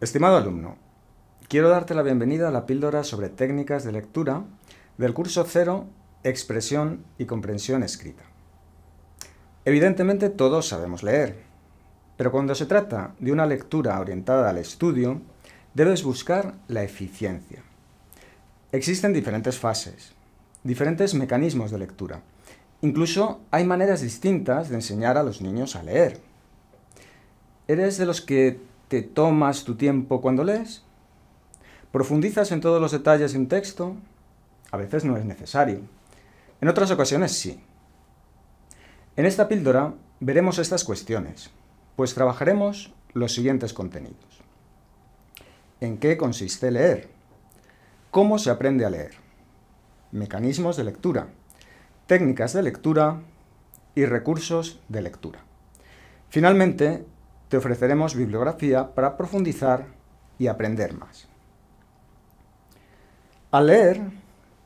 Estimado alumno, quiero darte la bienvenida a la píldora sobre técnicas de lectura del curso cero Expresión y Comprensión Escrita. Evidentemente todos sabemos leer, pero cuando se trata de una lectura orientada al estudio, debes buscar la eficiencia. Existen diferentes fases, diferentes mecanismos de lectura. Incluso hay maneras distintas de enseñar a los niños a leer. ¿Eres de los que te tomas tu tiempo cuando lees, profundizas en todos los detalles de un texto, a veces no es necesario, en otras ocasiones sí. En esta píldora veremos estas cuestiones, pues trabajaremos los siguientes contenidos. ¿En qué consiste leer? ¿Cómo se aprende a leer? Mecanismos de lectura, técnicas de lectura y recursos de lectura. Finalmente, te ofreceremos bibliografía para profundizar y aprender más. Al leer,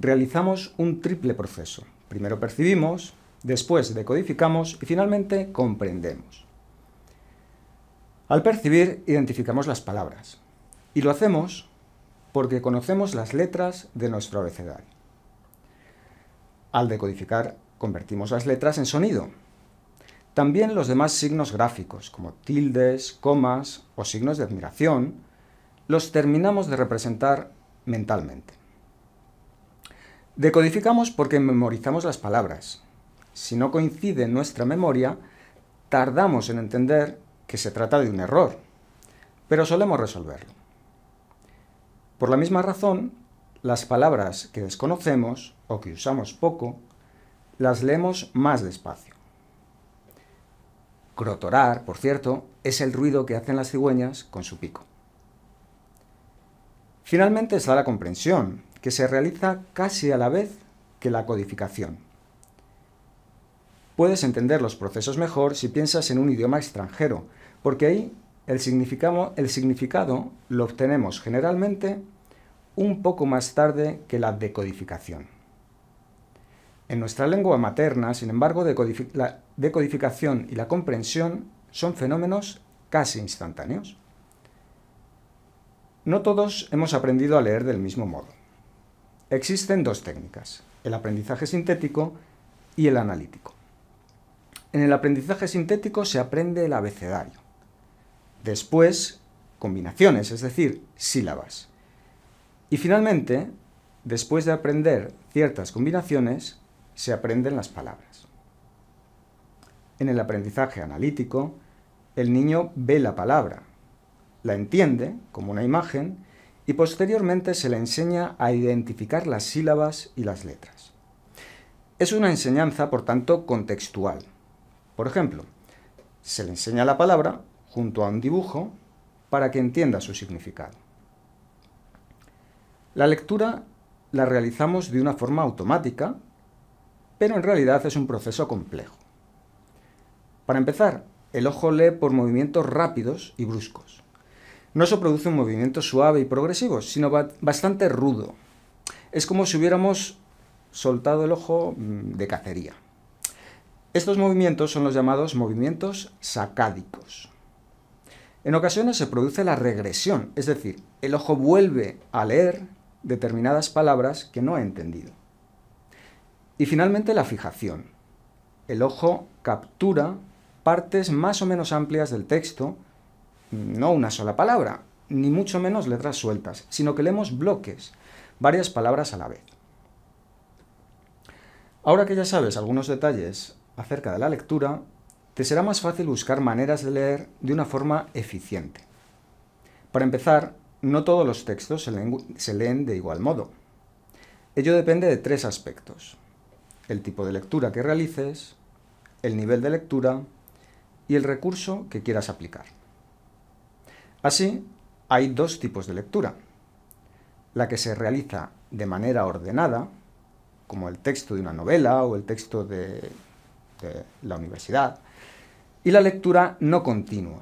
realizamos un triple proceso. Primero percibimos, después decodificamos y finalmente comprendemos. Al percibir, identificamos las palabras. Y lo hacemos porque conocemos las letras de nuestro abecedario. Al decodificar, convertimos las letras en sonido, también los demás signos gráficos, como tildes, comas o signos de admiración, los terminamos de representar mentalmente. Decodificamos porque memorizamos las palabras. Si no coincide en nuestra memoria, tardamos en entender que se trata de un error, pero solemos resolverlo. Por la misma razón, las palabras que desconocemos o que usamos poco, las leemos más despacio. Crotorar, por cierto, es el ruido que hacen las cigüeñas con su pico. Finalmente está la comprensión, que se realiza casi a la vez que la codificación. Puedes entender los procesos mejor si piensas en un idioma extranjero, porque ahí el significado lo obtenemos generalmente un poco más tarde que la decodificación. En nuestra lengua materna, sin embargo, la decodificación y la comprensión son fenómenos casi instantáneos. No todos hemos aprendido a leer del mismo modo. Existen dos técnicas, el aprendizaje sintético y el analítico. En el aprendizaje sintético se aprende el abecedario. Después, combinaciones, es decir, sílabas. Y finalmente, después de aprender ciertas combinaciones, se aprenden las palabras. En el aprendizaje analítico, el niño ve la palabra, la entiende como una imagen y posteriormente se le enseña a identificar las sílabas y las letras. Es una enseñanza, por tanto, contextual. Por ejemplo, se le enseña la palabra junto a un dibujo para que entienda su significado. La lectura la realizamos de una forma automática pero en realidad es un proceso complejo. Para empezar, el ojo lee por movimientos rápidos y bruscos. No se produce un movimiento suave y progresivo, sino bastante rudo. Es como si hubiéramos soltado el ojo mm, de cacería. Estos movimientos son los llamados movimientos sacádicos. En ocasiones se produce la regresión, es decir, el ojo vuelve a leer determinadas palabras que no ha entendido. Y finalmente la fijación. El ojo captura partes más o menos amplias del texto, no una sola palabra, ni mucho menos letras sueltas, sino que leemos bloques, varias palabras a la vez. Ahora que ya sabes algunos detalles acerca de la lectura, te será más fácil buscar maneras de leer de una forma eficiente. Para empezar, no todos los textos se leen, de igual modo. Ello depende de tres aspectos el tipo de lectura que realices, el nivel de lectura y el recurso que quieras aplicar. Así, hay dos tipos de lectura. La que se realiza de manera ordenada, como el texto de una novela o el texto de, de la universidad, y la lectura no continua,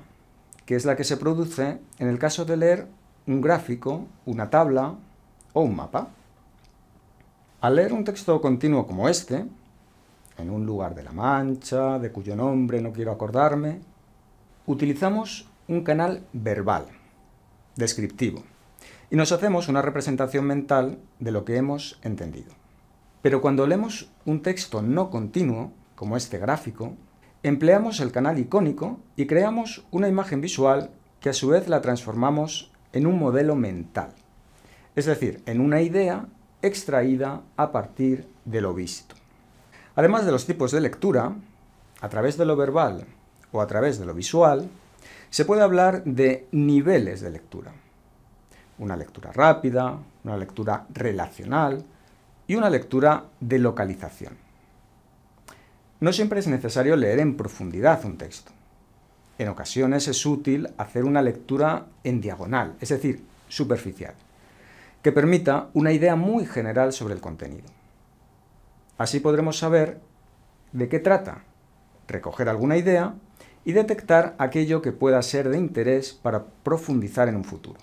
que es la que se produce en el caso de leer un gráfico, una tabla o un mapa. Al leer un texto continuo como este, en un lugar de la Mancha, de cuyo nombre no quiero acordarme, utilizamos un canal verbal, descriptivo, y nos hacemos una representación mental de lo que hemos entendido. Pero cuando leemos un texto no continuo, como este gráfico, empleamos el canal icónico y creamos una imagen visual que a su vez la transformamos en un modelo mental, es decir, en una idea extraída a partir de lo visto. Además de los tipos de lectura, a través de lo verbal o a través de lo visual, se puede hablar de niveles de lectura. Una lectura rápida, una lectura relacional y una lectura de localización. No siempre es necesario leer en profundidad un texto. En ocasiones es útil hacer una lectura en diagonal, es decir, superficial que permita una idea muy general sobre el contenido. Así podremos saber de qué trata, recoger alguna idea y detectar aquello que pueda ser de interés para profundizar en un futuro.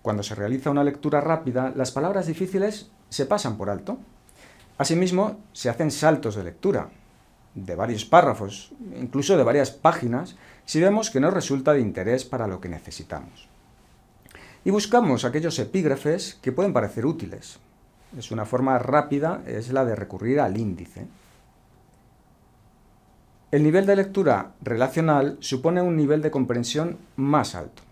Cuando se realiza una lectura rápida, las palabras difíciles se pasan por alto. Asimismo, se hacen saltos de lectura, de varios párrafos, incluso de varias páginas, si vemos que no resulta de interés para lo que necesitamos y buscamos aquellos epígrafes que pueden parecer útiles. Es una forma rápida, es la de recurrir al índice. El nivel de lectura relacional supone un nivel de comprensión más alto.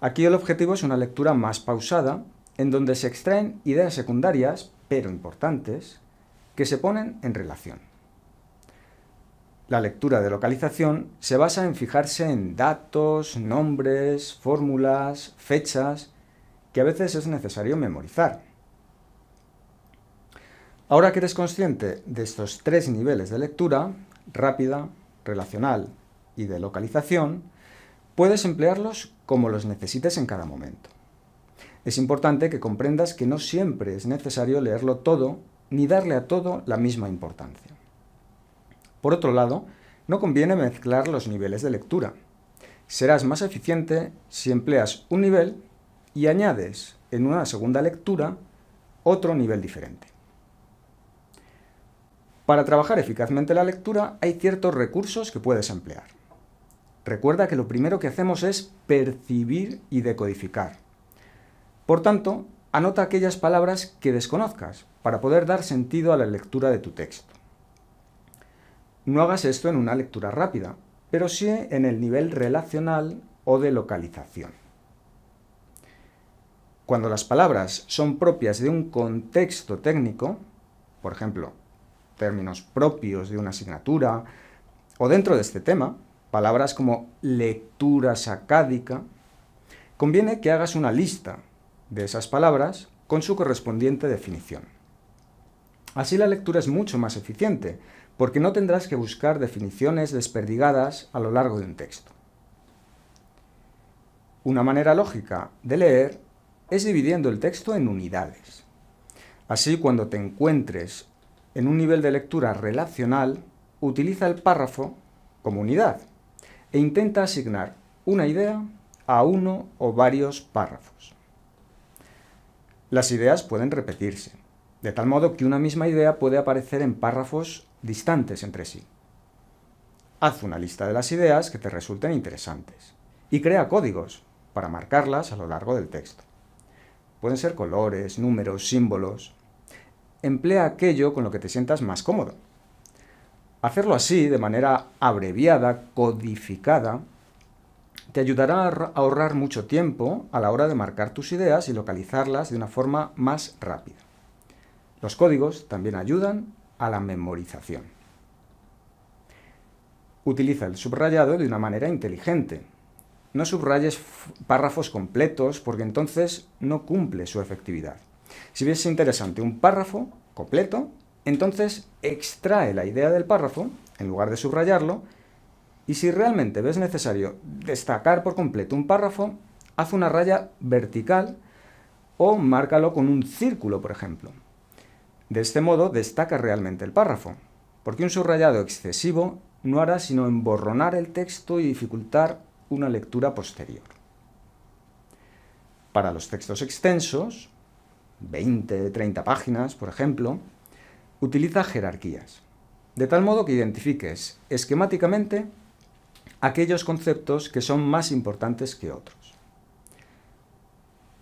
Aquí el objetivo es una lectura más pausada, en donde se extraen ideas secundarias, pero importantes, que se ponen en relación. La lectura de localización se basa en fijarse en datos, nombres, fórmulas, fechas, que a veces es necesario memorizar. Ahora que eres consciente de estos tres niveles de lectura, rápida, relacional y de localización, puedes emplearlos como los necesites en cada momento. Es importante que comprendas que no siempre es necesario leerlo todo ni darle a todo la misma importancia. Por otro lado, no conviene mezclar los niveles de lectura. Serás más eficiente si empleas un nivel y añades en una segunda lectura otro nivel diferente. Para trabajar eficazmente la lectura hay ciertos recursos que puedes emplear. Recuerda que lo primero que hacemos es percibir y decodificar. Por tanto, anota aquellas palabras que desconozcas para poder dar sentido a la lectura de tu texto. No hagas esto en una lectura rápida, pero sí en el nivel relacional o de localización. Cuando las palabras son propias de un contexto técnico, por ejemplo, términos propios de una asignatura, o dentro de este tema, palabras como lectura sacádica, conviene que hagas una lista de esas palabras con su correspondiente definición. Así la lectura es mucho más eficiente, porque no tendrás que buscar definiciones desperdigadas a lo largo de un texto. Una manera lógica de leer es dividiendo el texto en unidades. Así, cuando te encuentres en un nivel de lectura relacional, utiliza el párrafo como unidad e intenta asignar una idea a uno o varios párrafos. Las ideas pueden repetirse, de tal modo que una misma idea puede aparecer en párrafos distantes entre sí. Haz una lista de las ideas que te resulten interesantes y crea códigos para marcarlas a lo largo del texto. Pueden ser colores, números, símbolos. Emplea aquello con lo que te sientas más cómodo. Hacerlo así, de manera abreviada, codificada, te ayudará a ahorrar mucho tiempo a la hora de marcar tus ideas y localizarlas de una forma más rápida. Los códigos también ayudan a la memorización. Utiliza el subrayado de una manera inteligente. No subrayes párrafos completos porque entonces no cumple su efectividad. Si ves interesante un párrafo completo, entonces extrae la idea del párrafo en lugar de subrayarlo y si realmente ves necesario destacar por completo un párrafo, haz una raya vertical o márcalo con un círculo, por ejemplo. De este modo destaca realmente el párrafo, porque un subrayado excesivo no hará sino emborronar el texto y dificultar una lectura posterior. Para los textos extensos, 20-30 páginas, por ejemplo, utiliza jerarquías, de tal modo que identifiques esquemáticamente aquellos conceptos que son más importantes que otros.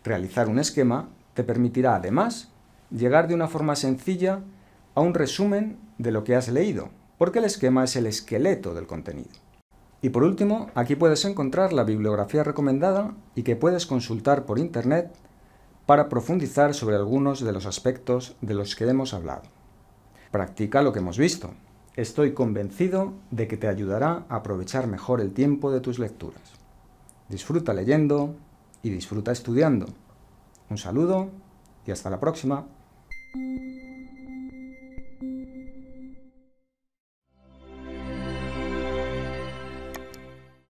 Realizar un esquema te permitirá además llegar de una forma sencilla a un resumen de lo que has leído, porque el esquema es el esqueleto del contenido. Y por último, aquí puedes encontrar la bibliografía recomendada y que puedes consultar por Internet para profundizar sobre algunos de los aspectos de los que hemos hablado. Practica lo que hemos visto. Estoy convencido de que te ayudará a aprovechar mejor el tiempo de tus lecturas. Disfruta leyendo y disfruta estudiando. Un saludo y hasta la próxima. Thank you.